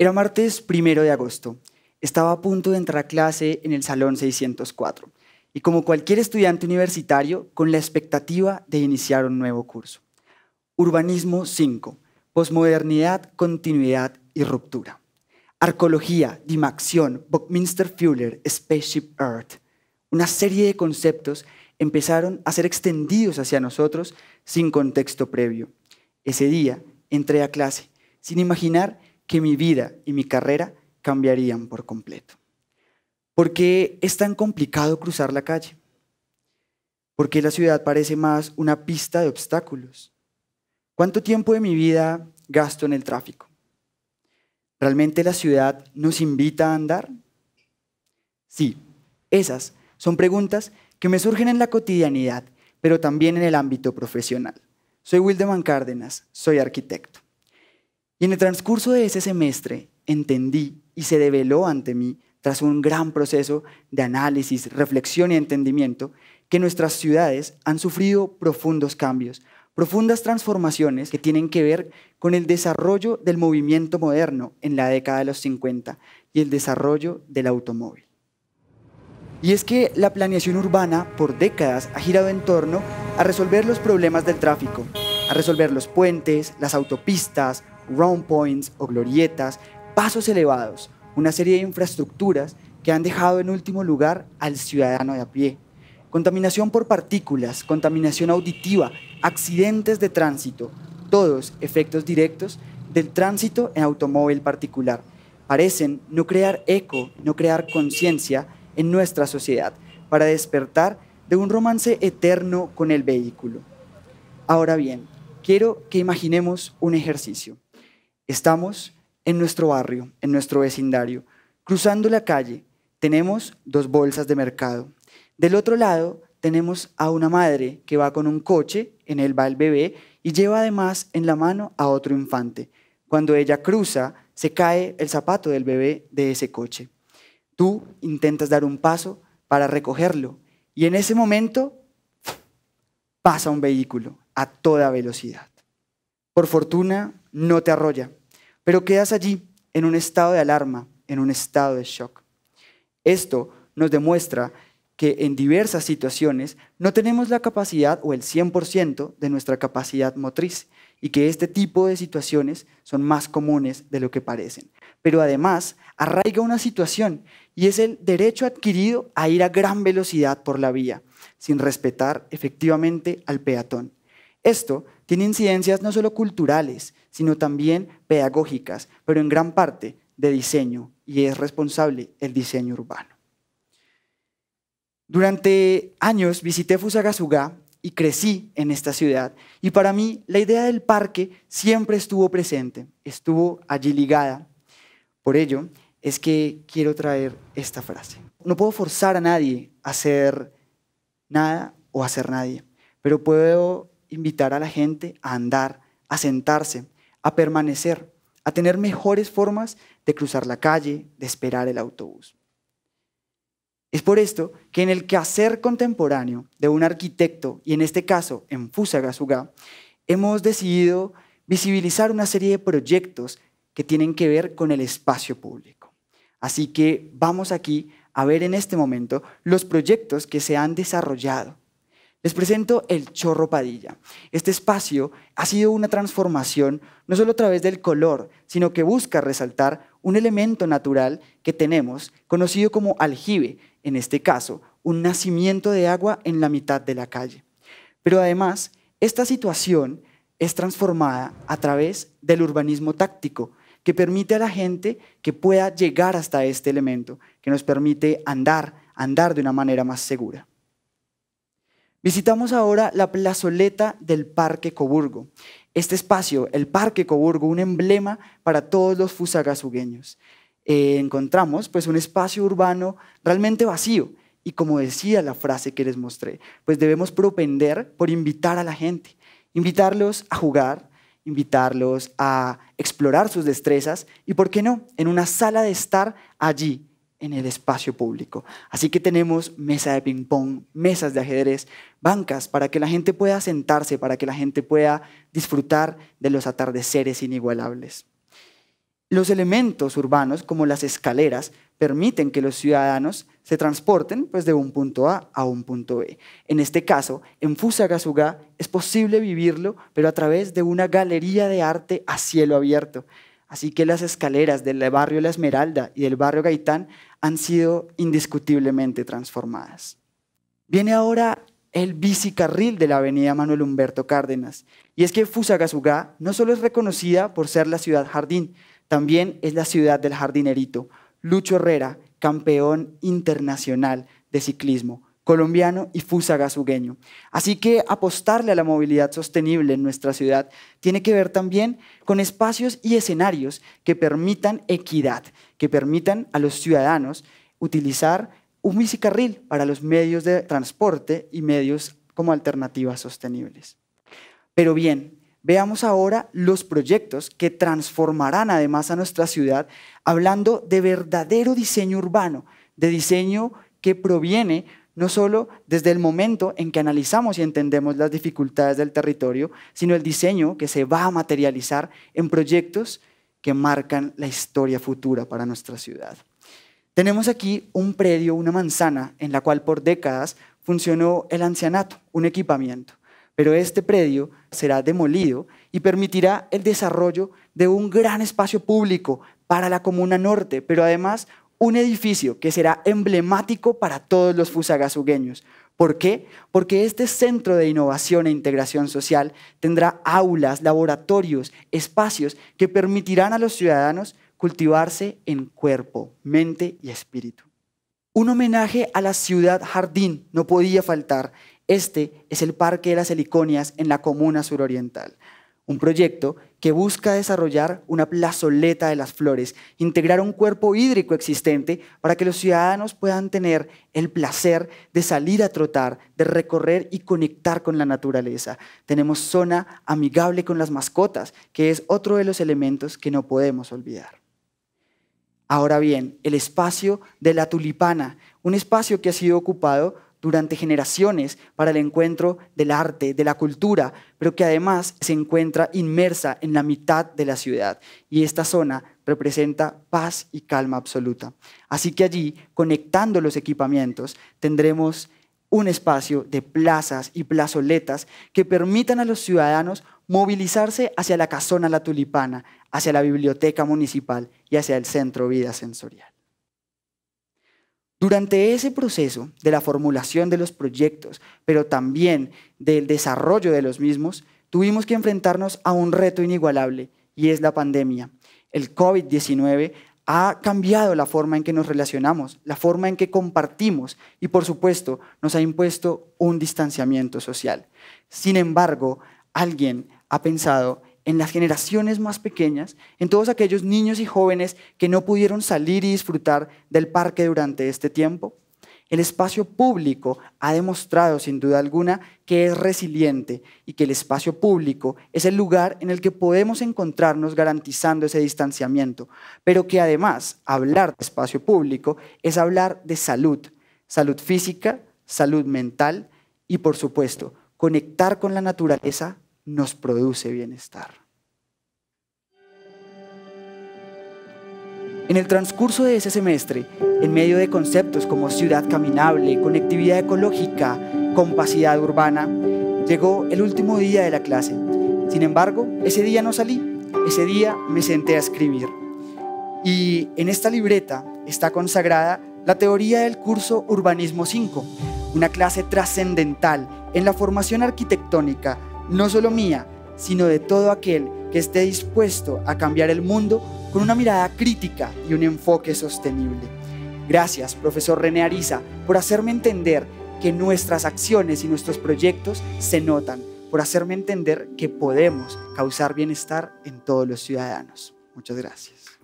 Era martes primero de agosto. Estaba a punto de entrar a clase en el salón 604 y como cualquier estudiante universitario con la expectativa de iniciar un nuevo curso. Urbanismo 5, posmodernidad, continuidad y ruptura. Arcología, dimacción, Buckminster Fuller, Spaceship Earth. Una serie de conceptos empezaron a ser extendidos hacia nosotros sin contexto previo. Ese día entré a clase sin imaginar que mi vida y mi carrera cambiarían por completo. ¿Por qué es tan complicado cruzar la calle? ¿Por qué la ciudad parece más una pista de obstáculos? ¿Cuánto tiempo de mi vida gasto en el tráfico? ¿Realmente la ciudad nos invita a andar? Sí, esas son preguntas que me surgen en la cotidianidad, pero también en el ámbito profesional. Soy Wildeman Cárdenas, soy arquitecto. Y en el transcurso de ese semestre entendí y se develó ante mí, tras un gran proceso de análisis, reflexión y entendimiento, que nuestras ciudades han sufrido profundos cambios, profundas transformaciones que tienen que ver con el desarrollo del movimiento moderno en la década de los 50 y el desarrollo del automóvil. Y es que la planeación urbana por décadas ha girado en torno a resolver los problemas del tráfico, a resolver los puentes, las autopistas, round points o glorietas, pasos elevados, una serie de infraestructuras que han dejado en último lugar al ciudadano de a pie. Contaminación por partículas, contaminación auditiva, accidentes de tránsito, todos efectos directos del tránsito en automóvil particular. Parecen no crear eco, no crear conciencia en nuestra sociedad para despertar de un romance eterno con el vehículo. Ahora bien, quiero que imaginemos un ejercicio. Estamos en nuestro barrio, en nuestro vecindario. Cruzando la calle tenemos dos bolsas de mercado. Del otro lado tenemos a una madre que va con un coche, en él va el bebé, y lleva además en la mano a otro infante. Cuando ella cruza, se cae el zapato del bebé de ese coche. Tú intentas dar un paso para recogerlo y en ese momento pasa un vehículo a toda velocidad. Por fortuna, no te arrolla, pero quedas allí en un estado de alarma, en un estado de shock. Esto nos demuestra que en diversas situaciones no tenemos la capacidad o el 100% de nuestra capacidad motriz y que este tipo de situaciones son más comunes de lo que parecen. Pero además arraiga una situación y es el derecho adquirido a ir a gran velocidad por la vía, sin respetar efectivamente al peatón. Esto tiene incidencias no solo culturales, sino también pedagógicas, pero en gran parte de diseño y es responsable el diseño urbano. Durante años visité Fusagasugá y crecí en esta ciudad y para mí la idea del parque siempre estuvo presente, estuvo allí ligada. Por ello es que quiero traer esta frase. No puedo forzar a nadie a hacer nada o hacer nadie, pero puedo invitar a la gente a andar, a sentarse, a permanecer, a tener mejores formas de cruzar la calle, de esperar el autobús. Es por esto que en el quehacer contemporáneo de un arquitecto, y en este caso en Fusagasugá, hemos decidido visibilizar una serie de proyectos que tienen que ver con el espacio público. Así que vamos aquí a ver en este momento los proyectos que se han desarrollado les presento el Chorro Padilla. Este espacio ha sido una transformación no solo a través del color, sino que busca resaltar un elemento natural que tenemos, conocido como aljibe, en este caso, un nacimiento de agua en la mitad de la calle. Pero además, esta situación es transformada a través del urbanismo táctico, que permite a la gente que pueda llegar hasta este elemento, que nos permite andar, andar de una manera más segura. Visitamos ahora la plazoleta del Parque Coburgo. Este espacio, el Parque Coburgo, un emblema para todos los fusagasugueños. Eh, encontramos pues un espacio urbano realmente vacío y como decía la frase que les mostré, pues debemos propender por invitar a la gente, invitarlos a jugar, invitarlos a explorar sus destrezas y, ¿por qué no?, en una sala de estar allí, en el espacio público. Así que tenemos mesa de ping-pong, mesas de ajedrez, bancas para que la gente pueda sentarse, para que la gente pueda disfrutar de los atardeceres inigualables. Los elementos urbanos, como las escaleras, permiten que los ciudadanos se transporten pues, de un punto A a un punto B. En este caso, en Fusagasugá es posible vivirlo, pero a través de una galería de arte a cielo abierto. Así que las escaleras del barrio La Esmeralda y del barrio Gaitán han sido indiscutiblemente transformadas. Viene ahora el bicicarril de la avenida Manuel Humberto Cárdenas. Y es que Fusagasugá no solo es reconocida por ser la ciudad jardín, también es la ciudad del jardinerito, Lucho Herrera, campeón internacional de ciclismo, colombiano y Sugueño. Así que apostarle a la movilidad sostenible en nuestra ciudad tiene que ver también con espacios y escenarios que permitan equidad, que permitan a los ciudadanos utilizar un bicicarril para los medios de transporte y medios como alternativas sostenibles. Pero bien, veamos ahora los proyectos que transformarán además a nuestra ciudad, hablando de verdadero diseño urbano, de diseño que proviene no solo desde el momento en que analizamos y entendemos las dificultades del territorio, sino el diseño que se va a materializar en proyectos que marcan la historia futura para nuestra ciudad. Tenemos aquí un predio, una manzana, en la cual por décadas funcionó el ancianato, un equipamiento, pero este predio será demolido y permitirá el desarrollo de un gran espacio público para la Comuna Norte, pero además un edificio que será emblemático para todos los fusagasugueños. ¿Por qué? Porque este centro de innovación e integración social tendrá aulas, laboratorios, espacios que permitirán a los ciudadanos cultivarse en cuerpo, mente y espíritu. Un homenaje a la ciudad jardín no podía faltar. Este es el Parque de las Heliconias en la comuna suroriental, un proyecto que busca desarrollar una plazoleta de las flores, integrar un cuerpo hídrico existente para que los ciudadanos puedan tener el placer de salir a trotar, de recorrer y conectar con la naturaleza. Tenemos zona amigable con las mascotas, que es otro de los elementos que no podemos olvidar. Ahora bien, el espacio de la tulipana, un espacio que ha sido ocupado durante generaciones para el encuentro del arte, de la cultura, pero que además se encuentra inmersa en la mitad de la ciudad. Y esta zona representa paz y calma absoluta. Así que allí, conectando los equipamientos, tendremos un espacio de plazas y plazoletas que permitan a los ciudadanos movilizarse hacia la casona La Tulipana, hacia la biblioteca municipal y hacia el centro vida sensorial. Durante ese proceso de la formulación de los proyectos, pero también del desarrollo de los mismos, tuvimos que enfrentarnos a un reto inigualable y es la pandemia. El COVID-19 ha cambiado la forma en que nos relacionamos, la forma en que compartimos y por supuesto nos ha impuesto un distanciamiento social. Sin embargo, alguien ha pensado en las generaciones más pequeñas, en todos aquellos niños y jóvenes que no pudieron salir y disfrutar del parque durante este tiempo? El espacio público ha demostrado sin duda alguna que es resiliente y que el espacio público es el lugar en el que podemos encontrarnos garantizando ese distanciamiento, pero que además hablar de espacio público es hablar de salud, salud física, salud mental y por supuesto conectar con la naturaleza nos produce bienestar. En el transcurso de ese semestre, en medio de conceptos como ciudad caminable, conectividad ecológica, compacidad urbana, llegó el último día de la clase. Sin embargo, ese día no salí, ese día me senté a escribir. Y en esta libreta está consagrada la teoría del curso Urbanismo 5, una clase trascendental en la formación arquitectónica no solo mía, sino de todo aquel que esté dispuesto a cambiar el mundo con una mirada crítica y un enfoque sostenible. Gracias, profesor René Ariza, por hacerme entender que nuestras acciones y nuestros proyectos se notan, por hacerme entender que podemos causar bienestar en todos los ciudadanos. Muchas gracias.